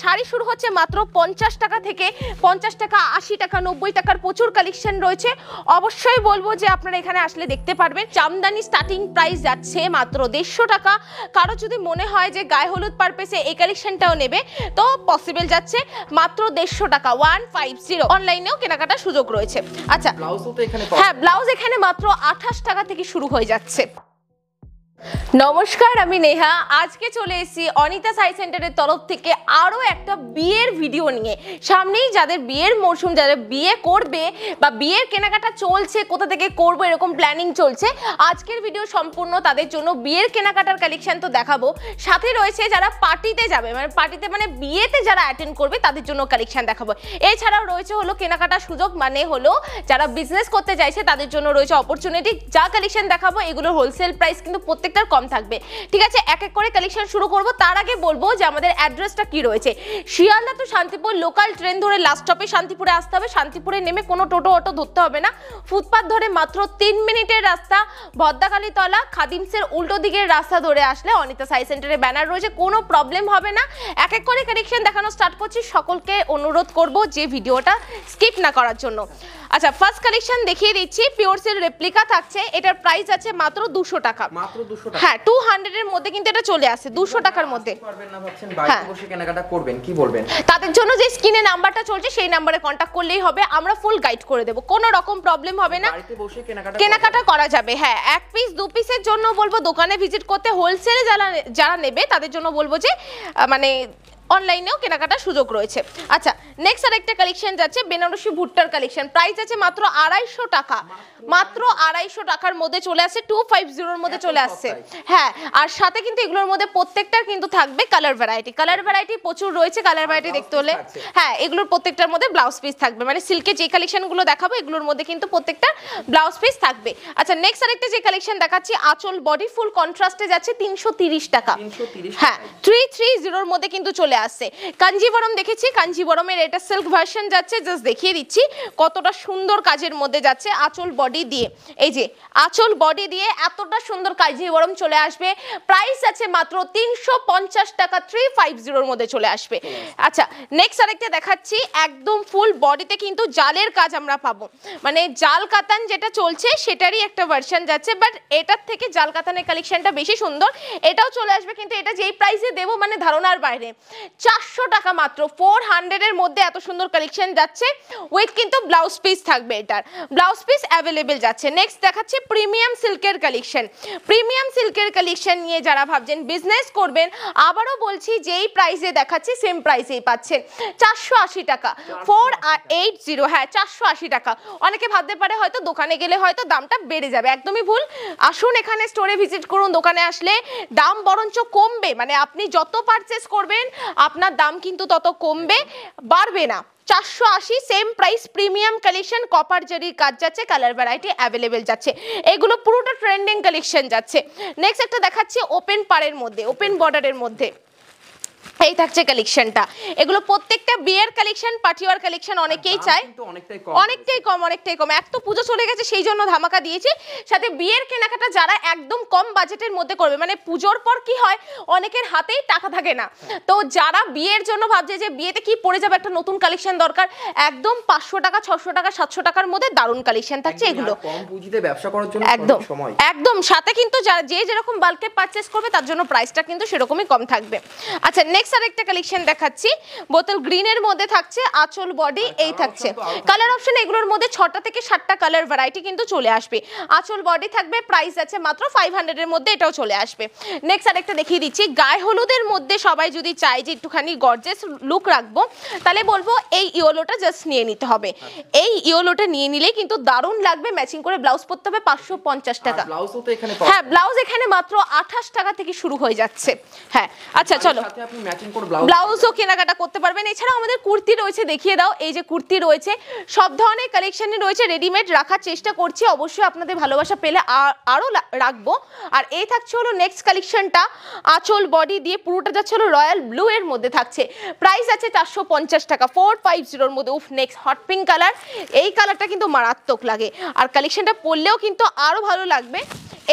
শাড়ি শুরু হচ্ছে মাত্র পঞ্চাশ টাকা থেকে পঞ্চাশ টাকা আশি টাকা নব্বই টাকার প্রচুর কালেকশন রয়েছে অবশ্যই বলবো যে আপনারা এখানে আসলে দেখতে পারবেন চামদানি স্টার্টিং প্রাইস যাচ্ছে মাত্র দেড়শো টাকা কারো যদি মনে হয় যে গায়ে হলুদ পারপেসে এই কালেকশনটাও নেবে তো পসিবল যাচ্ছে মাত্র দেড়শো টাকা ওয়ান ফাইভ জিরো অনলাইনেও কেনাকাটার সুযোগ রয়েছে আচ্ছা হ্যাঁ ব্লাউজ এখানে মাত্র আঠাশ টাকা থেকে শুরু হয়ে যাচ্ছে নমস্কার আমি নেহা আজকে চলে এসেছি অনিতা সাই সেন্টারের তরফ থেকে আরও একটা বিয়ের ভিডিও নিয়ে সামনেই যাদের বিয়ের মরশুম যাদের বিয়ে করবে বা বিয়ের কেনাকাটা চলছে কোথা থেকে করবো এরকম প্ল্যানিং চলছে আজকের ভিডিও সম্পূর্ণ তাদের জন্য বিয়ের কেনাকাটার কালেকশন তো দেখাবো সাথে রয়েছে যারা পার্টিতে যাবে মানে পার্টিতে মানে বিয়েতে যারা অ্যাটেন্ড করবে তাদের জন্য কালেকশন দেখাবো এছাড়াও রয়েছে হলো কেনাকাটার সুযোগ মানে হলো যারা বিজনেস করতে চাইছে তাদের জন্য রয়েছে অপরচুনিটি যা কালেকশন দেখাবো এগুলো হোলসেল প্রাইস কিন্তু প্রত্যেক তার কম থাকবে ঠিক আছে এক এক করে কালেকশন শুরু করব তার আগে বলবো যে আমাদের অ্যাড্রেসটা কি রয়েছে শিয়ালদা তো শান্তিপুর লোকাল ট্রেন ধরে লাস্ট স্টপে শান্তিপুরে আসতে হবে শান্তিপুরে নেমে কোনো টোটো অটো ধরতে হবে না ফুটপাথ ধরে মাত্র তিন মিনিটের রাস্তা ভদ্রাকালীতলা খাদিমসের উল্টো দিকের রাস্তা ধরে আসলে অনিতা সাই সেন্টারে ব্যানার রয়েছে কোনো প্রবলেম হবে না এক এক করে কালেকশন দেখানো স্টার্ট করছি সকলকে অনুরোধ করব যে ভিডিওটা স্কিপ না করার জন্য আচ্ছা ফার্স্ট কালেকশন দেখিয়ে দিচ্ছি পিওর সেল রেপ্লিকা থাকছে এটার প্রাইস আছে মাত্র দুশো টাকা মাত্র হ্যাঁ টু হান্ড্রেডের মধ্যে কিন্তু এটা চলে দুশো টাকার মধ্যে হ্যাঁ। তাদের জন্য যে নাম্বারটা চলছে সেই নাম্বারে কন্ট্যাক্ট করলেই হবে আমরা ফুল গাইড করে দেবো প্রবলেম হবে না কেনাকাটা করা যাবে হ্যাঁ এক পিস দু পিসের জন্য বলবো দোকানে ভিজিট করতে হোলসেলে যারা যারা নেবে তাদের জন্য বলবো যে মানে অনলাইনেও কেনাকাটার সুযোগ রয়েছে আচ্ছা নেক্সট আর একটা কালেকশন যাচ্ছে বেনারসি ভুট্টার কালেকশন প্রাইস আছে মাত্র আড়াইশো টাকা মাত্র আড়াইশো টাকার মধ্যে চলে আসছে টু ফাইভ জিরোর মধ্যে চলে আসছে হ্যাঁ আর সাথে কিন্তু এগুলোর মধ্যে প্রত্যেকটার কিন্তু থাকবে কালার ভ্যারাইটি কালার ভ্যারাইটি প্রচুর রয়েছে কালার ভ্যারাইটি দেখতে হলে হ্যাঁ এগুলোর প্রত্যেকটার মধ্যে ব্লাউজ পিস থাকবে মানে সিল্কের যে কালেকশনগুলো দেখাবো এগুলোর মধ্যে কিন্তু প্রত্যেকটা ব্লাউজ পিস থাকবে আচ্ছা নেক্সট আরেকটা যে কালেকশন দেখাচ্ছি আচল বডি ফুল কন্ট্রাস্টে যাচ্ছে তিনশো টাকা হ্যাঁ থ্রি থ্রি জিরোর মধ্যে কিন্তু চলে আসছে কাঞ্জিবরম দেখেছি কাঞ্জিবরমের এটা সিল্ক ভার্সন যাচ্ছে জাস্ট দেখিয়ে দিচ্ছি কতটা সুন্দর কাজের মধ্যে যাচ্ছে আঁচল বডি দিয়ে এই যে আঁচল বডি দিয়ে এতটা সুন্দর কাঞ্জিবরম চলে আসবে প্রাইস আছে মাত্র তিনশো টাকা থ্রি ফাইভ জিরোর মধ্যে চলে আসবে আচ্ছা নেক্সট আরেকটা দেখাচ্ছি একদম ফুল বডিতে কিন্তু জালের কাজ আমরা পাবো মানে জাল কাতান যেটা চলছে সেটারই একটা ভার্সন যাচ্ছে বাট এটার থেকে জাল কাতানের কালেকশনটা বেশি সুন্দর এটাও চলে আসবে কিন্তু এটা যেই প্রাইসে দেবো মানে ধারণার বাইরে চারশো টাকা মাত্র ফোর হান্ড্রেডের মধ্যে এত সুন্দর কালেকশন যাচ্ছে উইথ কিন্তু ব্লাউজ পিস থাকবে এটার ব্লাউজ পিস অ্যাভেলেবেল যাচ্ছে নেক্সট দেখাচ্ছে প্রিমিয়াম সিল্কের কালেকশন প্রিমিয়াম সিল্কের কালেকশন নিয়ে যারা ভাবছেন বিজনেস করবেন আবারও বলছি যেই প্রাইসে দেখাচ্ছি সেম প্রাইসেই পাচ্ছেন চারশো আশি টাকা ফোর এইট জিরো হ্যাঁ চারশো আশি টাকা অনেকে ভাবতে পারে হয়তো দোকানে গেলে হয়তো দামটা বেড়ে যাবে একদমই ভুল আসুন এখানে স্টোরে ভিজিট করুন দোকানে আসলে দাম বরঞ্চ কমবে মানে আপনি যত পারচেস করবেন আপনার দাম কিন্তু তত কমবে বাড়বে না চারশো আশি same price premium collection copper জারির কাজ যাচ্ছে কালার ভ্যারাইটি অ্যাভেলেবেল যাচ্ছে এগুলো পুরোটা ট্রেন্ডিং কালেকশন যাচ্ছে নেক্সট একটা দেখাচ্ছি ওপেন পাড়ের মধ্যে ওপেন বর্ডারের মধ্যে এই থাকছে কালেকশনটা এগুলো প্রত্যেকটা বিয়ের কালেকশন পার্টিওয়ার কালেকশন অনেকেই চায় অনেকটাই কম অনেকটাই কম এক তো পুজো চলে গেছে সেই জন্য ধামাকা দিয়েছি সাথে বিয়ের কেনাকাটা যারা একদম কম বাজেটের মধ্যে করবে মানে পুজোর পর কি হয় অনেকের হাতেই টাকা থাকে না তো যারা বিয়ের জন্য ভাবছে যে বিয়েতে কি পড়ে যাবে একটা নতুন কালেকশন দরকার একদম পাঁচশো টাকা ছশো টাকা সাতশো টাকার মধ্যে দারুণ কালেকশন থাকছে এগুলো ব্যবসা একদম একদম সাথে কিন্তু যে যেরকম বাল্কে পারচেস করবে তার জন্য প্রাইসটা কিন্তু সেরকমই কম থাকবে আচ্ছা নেক্সট নেক্সট আরেকটা কালেকশন দেখাচ্ছি বোতল গ্রিন এর মধ্যে থাকছে আঁচল বডি হ্যাঁ, এই থাকছে কালার অপশন এগুলোর মধ্যে ছটা থেকে সাতটা কালার ভ্যারাইটি কিন্তু চলে আসবে আঁচল বডি থাকবে প্রাইস আছে মাত্র ফাইভ হান্ড্রেডের মধ্যে এটাও চলে আসবে নেক্সট আরেকটা দেখিয়ে দিচ্ছি গায়ে হলুদের মধ্যে সবাই যদি চায় যে একটুখানি গর্জেস লুক রাখবো তাহলে বলবো এই ইয়োলোটা জাস্ট নিয়ে নিতে হবে আচ্ছা। এই ইয়োলোটা নিয়ে নিলে কিন্তু দারুণ লাগবে ম্যাচিং করে ব্লাউজ পরতে হবে পাঁচশো পঞ্চাশ টাকা হ্যাঁ ব্লাউজ এখানে মাত্র আঠাশ টাকা থেকে শুরু হয়ে যাচ্ছে হ্যাঁ আচ্ছা চলো ম্যাচিং করে ব্লাউজ ব্লাউজও কেনাকাটা করতে পারবেন এছাড়াও আমাদের কুর্তি রয়েছে দেখিয়ে দাও এই যে কুর্তি রয়েছে সব ধরনের কালেকশানই রয়েছে রেডিমেড রাখার চেষ্টা করছি অবশ্যই আপনাদের ভালোবাসা পেলে আরও রাখবো আর এই থাকছে হলো নেক্সট কালেকশনটা আঁচল বডি দিয়ে পুরোটা যাচ্ছে হলো রয়্যাল ব্লু এর মধ্যে থাকছে প্রাইস আছে চারশো টাকা ফোর ফাইভ জিরোর মধ্যে উফ নেক্সট হট পিঙ্ক কালার এই কালারটা কিন্তু মারাত্মক লাগে আর কালেকশনটা পরলেও কিন্তু আরও ভালো লাগবে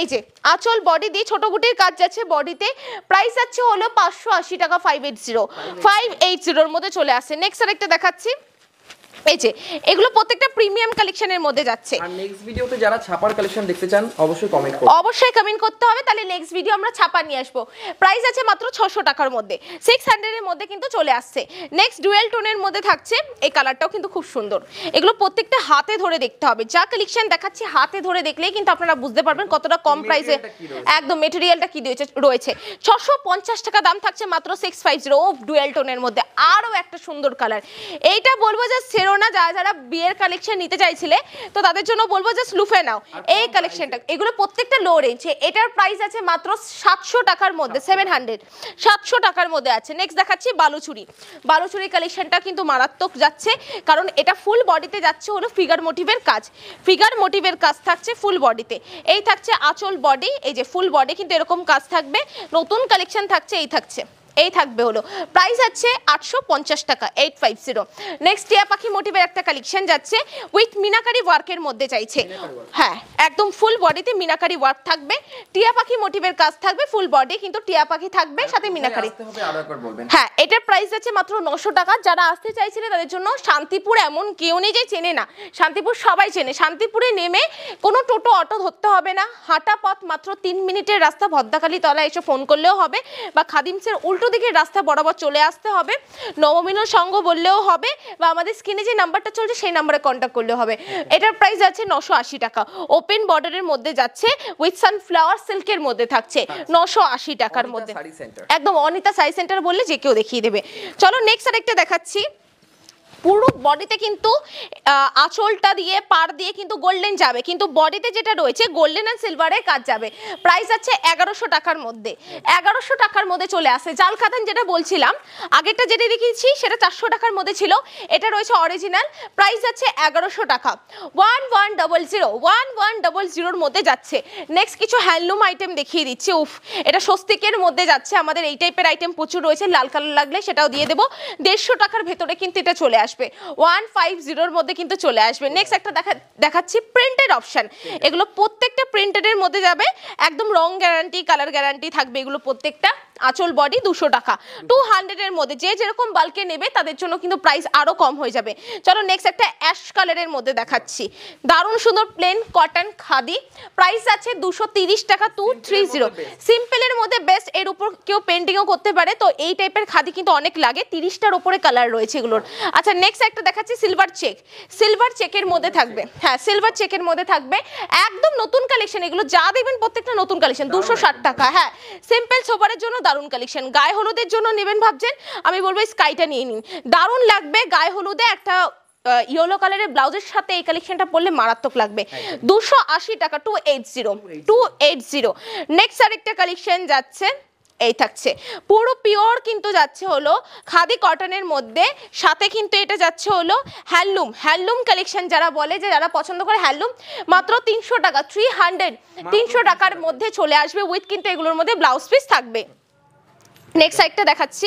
এই যে আঁচল বডি দিয়ে ছোটো গুটির কাজ যাচ্ছে বডিতে প্রাইস যাচ্ছে হলো পাঁচশো টাকা five eight zero five eight জিরোর মধ্যে চলে আসে নেক্সট আরেকটা দেখাচ্ছি এই যে এগুলো প্রত্যেকটা প্রিমিয়াম কালেকশনের মধ্যে যাচ্ছে আর নেক্সট ভিডিওতে যারা ছাপার কালেকশন দেখতে চান অবশ্যই কমেন্ট করুন অবশ্যই কমেন্ট করতে হবে তাহলে নেক্সট ভিডিও আমরা ছাপা নিয়ে আসবো প্রাইস আছে মাত্র 600 টাকার মধ্যে 600 এর মধ্যে কিন্তু চলে আসছে নেক্সট ডুয়েল টোনের মধ্যে থাকছে এই কালারটাও কিন্তু খুব সুন্দর এগুলো প্রত্যেকটা হাতে ধরে দেখতে হবে যা কালেকশন দেখাচ্ছি হাতে ধরে দেখলেই কিন্তু আপনারা বুঝতে পারবেন কতটা কম প্রাইসে একদম মেটেরিয়ালটা কি রয়েছে রয়েছে 650 টাকা দাম থাকছে মাত্র 650 ডুয়েল টোনের মধ্যে আরো একটা সুন্দর কালার এইটা বলবো যে সেরো না যারা যারা বিয়ের কালেকশন নিতে চাইছিলে তো তাদের জন্য বলবো যে স্লুফে নাও এই কালেকশনটা এগুলো প্রত্যেকটা লো রেঞ্জ এটার প্রাইস আছে মাত্র সাতশো টাকার মধ্যে সেভেন হান্ড্রেড সাতশো টাকার মধ্যে আছে নেক্সট দেখাচ্ছি বালুচুরি বালুচুরি কালেকশনটা কিন্তু মারাত্মক যাচ্ছে কারণ এটা ফুল বডিতে যাচ্ছে হলো ফিগার মোটিভের কাজ ফিগার মোটিভের কাজ থাকছে ফুল বডিতে এই থাকছে আঁচল বডি এই যে ফুল বডি কিন্তু এরকম কাজ থাকবে নতুন কালেকশন থাকছে এই থাকছে এই থাকবে হলো প্রাইস আছে আটশো টাকা এইট ফাইভ জিরো নেক্সট টিয়া পাখি মোটিভের একটা কালেকশন যাচ্ছে উইথ মিনাকারি ওয়ার্কের মধ্যে চাইছে হ্যাঁ একদম ফুল বডিতে মিনাকারি ওয়ার্ক থাকবে টিয়া পাখি মোটিভের কাজ থাকবে ফুল বডি কিন্তু টিয়া পাখি থাকবে হ্যাঁ, সাথে মিনাকারি হ্যাঁ এটার প্রাইস আছে মাত্র নশো টাকা যারা আসতে চাইছিলেন তাদের জন্য শান্তিপুর এমন কেউ নেই যে চেনে না শান্তিপুর সবাই চেনে শান্তিপুরে নেমে কোনো টোটো অটো ধরতে হবে না হাঁটা পথ মাত্র তিন মিনিটের রাস্তা ভদ্রাকালী তলায় এসে ফোন করলেও হবে বা খাদিমসের উল্টো উল্টো দিকে রাস্তা বরাবর চলে আসতে হবে নবমিন সংঘ বললেও হবে বা আমাদের স্ক্রিনে যে নাম্বারটা চলছে সেই নাম্বারে কন্ট্যাক্ট করলেও হবে এটার প্রাইস আছে নশো আশি টাকা ওপেন বর্ডারের মধ্যে যাচ্ছে উইথ সানফ্লাওয়ার সিল্কের মধ্যে থাকছে আচ্ছা। নশো আশি টাকার মধ্যে একদম অনিতা সাই সেন্টার বললে যে কেউ দেখিয়ে দেবে চলো নেক্সট আরেকটা দেখাচ্ছি পুরো বডিতে কিন্তু আঁচলটা দিয়ে পার দিয়ে কিন্তু গোল্ডেন যাবে কিন্তু বডিতে যেটা রয়েছে গোল্ডেন অ্যান্ড সিলভারের কাজ যাবে প্রাইস আছে এগারোশো টাকার মধ্যে এগারোশো টাকার মধ্যে চলে আসে জাল খাদান যেটা বলছিলাম আগেরটা যেটা দেখিয়েছি সেটা চারশো টাকার মধ্যে ছিল এটা রয়েছে অরিজিনাল প্রাইস আছে এগারোশো টাকা one one double zero one one double জিরোর মধ্যে যাচ্ছে নেক্সট কিছু হ্যান্ডলুম আইটেম দেখিয়ে দিচ্ছি উফ এটা স্বস্তিকের মধ্যে যাচ্ছে আমাদের এই টাইপের আইটেম প্রচুর রয়েছে লাল কালার লাগলে সেটাও দিয়ে দেবো দেড়শো টাকার ভেতরে কিন্তু এটা চলে আসে আসবে ওয়ান ফাইভ জিরোর মধ্যে কিন্তু চলে আসবে নেক্সট একটা দেখা দেখাচ্ছি প্রিন্টেড অপশান এগুলো প্রত্যেকটা প্রিন্টেডের মধ্যে যাবে একদম রং গ্যারান্টি কালার গ্যারান্টি থাকবে এগুলো প্রত্যেকটা আঁচল বডি দুশো টাকা টু হান্ড্রেডের মধ্যে যে যেরকম বাল্কে নেবে তাদের জন্য কিন্তু প্রাইস আরও কম হয়ে যাবে চলো নেক্সট একটা অ্যাশ কালারের মধ্যে দেখাচ্ছি দারুণ সুন্দর প্লেন কটন খাদি প্রাইস আছে দুশো টাকা টু থ্রি জিরো সিম্পলের মধ্যে বেস্ট এর উপর কেউ পেন্টিংও করতে পারে তো এই টাইপের খাদি কিন্তু অনেক লাগে তিরিশটার ওপরে কালার রয়েছে এগুলোর আচ্ছা নেক্সট একটা দেখাচ্ছি সিলভার চেক সিলভার চেকের মধ্যে থাকবে হ্যাঁ সিলভার চেকের মধ্যে থাকবে একদম নতুন কালেকশন এগুলো যা দেখবেন প্রত্যেকটা নতুন কালেকশন দুশো টাকা হ্যাঁ সিম্পল সোপারের জন্য দারুণ কালেকশন গায়ে হলুদের জন্য নেবেন ভাবছেন আমি বলবো স্কাইটা নিয়ে নিন দারুণ লাগবে গায়ে হলুদে একটা ইয়েলো কালারের ব্লাউজের সাথে এই কালেকশনটা পরলে মারাত্মক লাগবে দুশো আশি টাকা two eight zero two eight zero next আরেকটা কালেকশন যাচ্ছে এই থাকছে পুরো পিওর কিন্তু যাচ্ছে হলো খাদি কটনের মধ্যে সাথে কিন্তু এটা যাচ্ছে হলো হ্যান্ডলুম হ্যান্ডলুম কালেকশন যারা বলে যে যারা পছন্দ করে হ্যান্ডলুম মাত্র তিনশো টাকা থ্রি হান্ড্রেড তিনশো টাকার মধ্যে চলে আসবে উইথ কিন্তু এগুলোর মধ্যে ব্লাউজ পিস থাকবে নেক্সট সাইডটা দেখাচ্ছি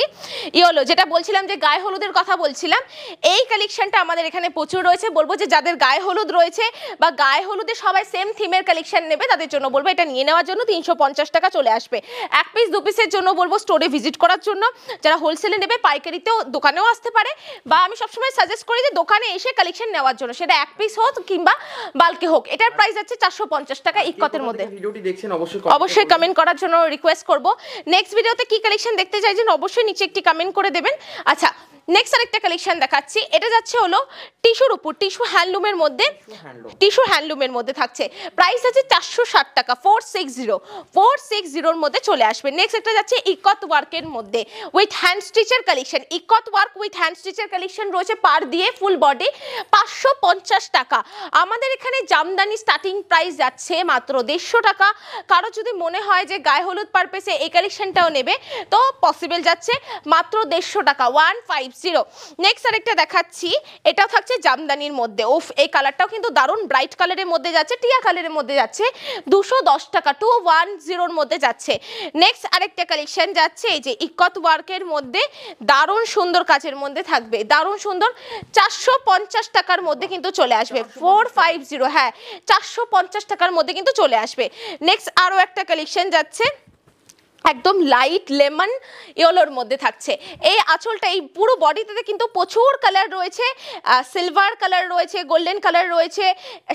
ইয়েলো যেটা বলছিলাম যে গায়ে হলুদের কথা বলছিলাম এই কালেকশনটা আমাদের এখানে প্রচুর রয়েছে বলবো যে যাদের গায়ে হলুদ রয়েছে বা গায়ে হলুদে সবাই সেম থিমের কালেকশান নেবে তাদের জন্য বলবো এটা নিয়ে নেওয়ার জন্য তিনশো টাকা চলে আসবে এক পিস দু পিসের জন্য বলবো স্টোরে ভিজিট করার জন্য যারা হোলসেলে নেবে পাইকারিতেও দোকানেও আসতে পারে বা আমি সবসময় সাজেস্ট করি যে দোকানে এসে কালেকশন নেওয়ার জন্য সেটা এক পিস হোক কিংবা বালকে হোক এটার প্রাইস আছে চারশো টাকা ইকতের মধ্যে অবশ্যই কমেন্ট করার জন্য রিকোয়েস্ট করবো নেক্সট ভিডিওতে কি কালেকশন দেখতে চাইছেন অবশ্যই নিচে একটি কমেন্ট করে দেবেন আচ্ছা নেক্সট আরেকটা কালেকশন দেখাচ্ছি এটা যাচ্ছে হলো টিস্যুর উপর টিস্যু হ্যান্ডলুমের মধ্যে টিস্যু হ্যান্ডলুমের মধ্যে থাকছে প্রাইস আছে চারশো ষাট টাকা four six zero four six জিরোর মধ্যে চলে আসবে নেক্সট একটা যাচ্ছে ইকত ওয়ার্কের মধ্যে উইথ হ্যান্ড স্টিচের collection ikat work with hand স্টিচের কালেকশন রয়েছে পার দিয়ে ফুল বডি পাঁচশো পঞ্চাশ টাকা আমাদের এখানে জামদানি স্টার্টিং প্রাইস যাচ্ছে মাত্র দেড়শো টাকা কারো যদি মনে হয় যে গায়ে হলুদ পারপেসে এই কালেকশনটাও নেবে তো পসিবল যাচ্ছে মাত্র দেড়শো টাকা ওয়ান ফাইভ জিরো নেক্সট আরেকটা দেখাচ্ছি এটাও থাকছে জামদানির মধ্যে ওফ এই কালারটাও কিন্তু দারুণ ব্রাইট কালারের মধ্যে যাচ্ছে টিয়া কালারের মধ্যে যাচ্ছে দুশো দশ টাকা টু ওয়ান জিরোর মধ্যে যাচ্ছে নেক্সট আরেকটা কালেকশন যাচ্ছে এই যে ইকত ওয়ার্কের মধ্যে দারুণ সুন্দর কাজের মধ্যে থাকবে দারুণ সুন্দর চারশো পঞ্চাশ টাকার মধ্যে কিন্তু চলে আসবে ফোর ফাইভ জিরো হ্যাঁ চারশো পঞ্চাশ টাকার মধ্যে কিন্তু চলে আসবে নেক্সট আরও একটা কালেকশন যাচ্ছে একদম লাইট লেমন ইয়েলোর মধ্যে থাকছে এই আঁচলটা এই পুরো বডিতে কিন্তু প্রচুর কালার রয়েছে সিলভার কালার রয়েছে গোল্ডেন কালার রয়েছে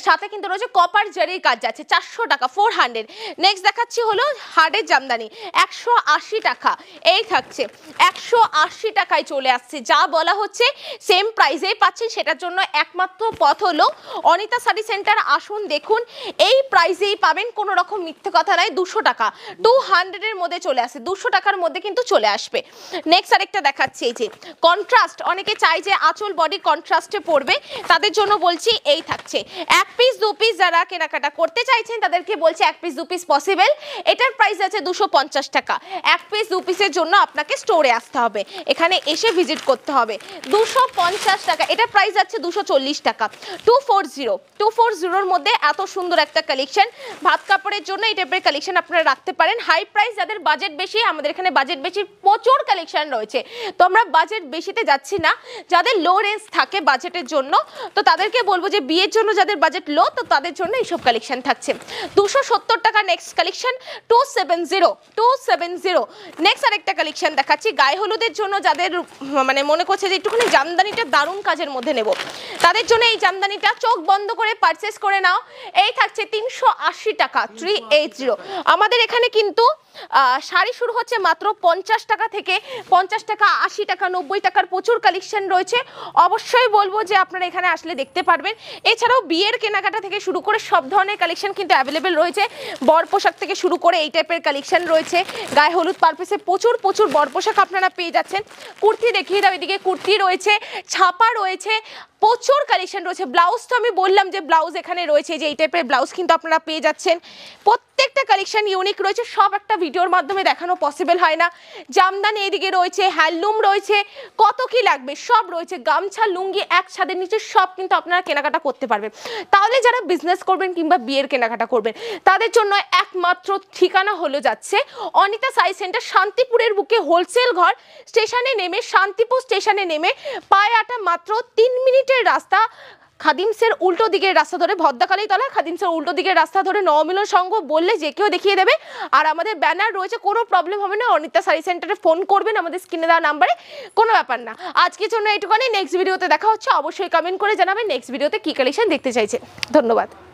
সাথে কিন্তু রয়েছে কপার জারির কাজ যাচ্ছে চারশো টাকা ফোর হান্ড্রেড নেক্সট দেখাচ্ছি হলো হার্ডের জামদানি একশো আশি টাকা এই থাকছে একশো আশি টাকায় চলে আসছে যা বলা হচ্ছে সেম প্রাইসেই পাচ্ছেন সেটার জন্য একমাত্র পথ হলো অনিতা শাড়ি সেন্টার আসুন দেখুন এই প্রাইসেই পাবেন কোনো রকম মিথ্যে কথা নয় দুশো টাকা টু হান্ড্রেডের মধ্যে চলে আসে দুশো টাকার মধ্যে কিন্তু চলে আসবে নেক্সট আরেকটা দেখাচ্ছি এই যে কন্ট্রাস্ট অনেকে চাই যে আঁচল বডি কন্ট্রাস্টে পড়বে তাদের জন্য বলছি এই থাকছে এক পিস দু পিস যারা কেনাকাটা করতে চাইছেন তাদেরকে বলছি এক পিস দু পিস পসিবল এটার প্রাইস আছে দুশো টাকা এক পিস দু পিসের জন্য আপনাকে স্টোরে আসতে হবে এখানে এসে ভিজিট করতে হবে দুশো টাকা এটার প্রাইস আছে দুশো টাকা two four zero two four জিরোর মধ্যে এত সুন্দর একটা কালেকশন ভাত কাপড়ের জন্য এই টাইপের কালেকশন আপনারা রাখতে পারেন হাই প্রাইস যাদের বাজেট বেশি আমাদের এখানে বাজেট বেশি প্রচুর কালেকশন রয়েছে তো আমরা বাজেট বেশিতে যাচ্ছি না যাদের লো রেঞ্জ থাকে বাজেটের জন্য তো তাদেরকে বলবো যে বিয়ের জন্য যাদের বাজেট লো তো তাদের জন্য এইসব কালেকশন থাকছে দুশো সত্তর টাকা next collection two seven zero two seven zero next আরেকটা কালেকশন দেখাচ্ছি গায়ে হলুদের জন্য যাদের মানে মনে করছে যে একটুখানি জামদানিটা দারুণ কাজের মধ্যে নেব তাদের জন্য এই জামদানিটা চোখ বন্ধ করে পারচেস করে নাও এই থাকছে তিনশো টাকা থ্রি এইট জিরো আমাদের এখানে কিন্তু শাড়ি শুরু হচ্ছে মাত্র পঞ্চাশ টাকা থেকে পঞ্চাশ টাকা আশি টাকা নব্বই টাকার প্রচুর কালেকশন রয়েছে অবশ্যই বলবো যে আপনারা এখানে আসলে দেখতে পারবেন এছাড়াও বিয়ের কেনাকাটা থেকে শুরু করে সব ধরনের কালেকশন কিন্তু অ্যাভেলেবেল রয়েছে বর পোশাক থেকে শুরু করে এই টাইপের কালেকশন রয়েছে গায়ে হলুদ পারপেসে প্রচুর প্রচুর বর পোশাক আপনারা পেয়ে যাচ্ছেন কুর্তি দেখিয়ে দাও এদিকে কুর্তি রয়েছে ছাপা রয়েছে প্রচুর কালেকশন রয়েছে ব্লাউজ তো আমি বললাম যে ব্লাউজ এখানে রয়েছে যে এই টাইপের ব্লাউজ কিন্তু আপনারা পেয়ে যাচ্ছেন প্রত্যেকটা কালেকশন ইউনিক রয়েছে সব একটা ভিডিওর মাধ্যমে মাধ্যমে দেখানো পসিবল হয় না জামদানি এদিকে রয়েছে হ্যান্ডলুম রয়েছে কত কি লাগবে সব রয়েছে গামছা লুঙ্গি এক ছাদের নিচে সব কিন্তু আপনারা কেনাকাটা করতে পারবেন তাহলে যারা বিজনেস করবেন কিংবা বিয়ের কেনাকাটা করবেন তাদের জন্য একমাত্র ঠিকানা হলো যাচ্ছে অনিতা সাই সেন্টার শান্তিপুরের বুকে হোলসেল ঘর স্টেশনে নেমে শান্তিপুর স্টেশনে নেমে পায়ে আটা মাত্র তিন মিনিটের রাস্তা খাদিমসের উল্টো দিকের রাস্তা ধরে ভদ্রাকালী তলা খাদিমসের উল্টো দিকের রাস্তা ধরে নবমিলন সংঘ বললে যে কেউ দেখিয়ে দেবে আর আমাদের ব্যানার রয়েছে কোনো প্রবলেম হবে না অনিতা শাড়ি সেন্টারে ফোন করবেন আমাদের স্ক্রিনে দেওয়া নাম্বারে কোনো ব্যাপার না আজকের জন্য এইটুকানি নেক্সট ভিডিওতে দেখা হচ্ছে অবশ্যই কমেন্ট করে জানাবেন নেক্সট ভিডিওতে কী কালেকশন দেখতে চাইছে ধন্যবাদ